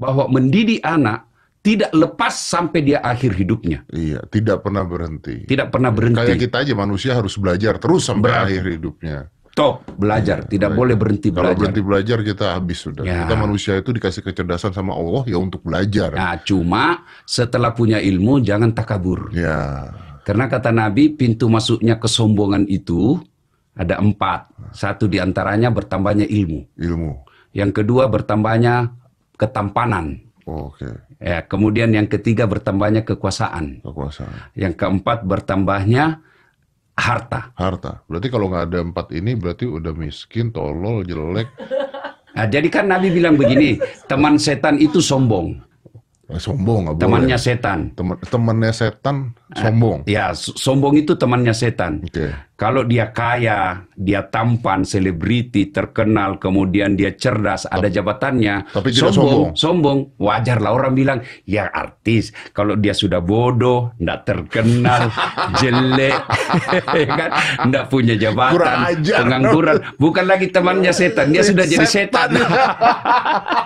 bahwa mendidik anak tidak lepas sampai dia akhir hidupnya. Iya, tidak pernah berhenti. Tidak pernah iya, berhenti. Kayak kita aja manusia harus belajar terus sampai Ber akhir hidupnya. Top, belajar, iya, tidak baik. boleh berhenti belajar. Kalau berhenti belajar kita habis sudah. Ya. Kita manusia itu dikasih kecerdasan sama Allah ya untuk belajar. Nah, cuma setelah punya ilmu jangan takabur. Ya. Karena kata Nabi pintu masuknya kesombongan itu ada empat. Satu diantaranya bertambahnya ilmu. Ilmu. Yang kedua bertambahnya ketampanan. Oh, oke. Okay. Ya, kemudian yang ketiga bertambahnya kekuasaan. Kekuasaan. Yang keempat bertambahnya harta. Harta. Berarti kalau nggak ada empat ini berarti udah miskin, tolol, jelek. Nah, jadi kan Nabi bilang begini, teman setan itu sombong. Eh, sombong nggak boleh. Temannya setan. Temen, temannya setan sombong. ya, sombong itu temannya setan. Okay. Kalau dia kaya, dia tampan, selebriti, terkenal, kemudian dia cerdas, tapi, ada jabatannya. Tapi sombong, sombong. Sombong, wajar lah orang bilang, ya artis. Kalau dia sudah bodoh, ndak terkenal, jelek, ya kan, nggak punya jabatan, Kurang pengangguran, bukan lagi temannya setan, dia sudah setan. jadi setan.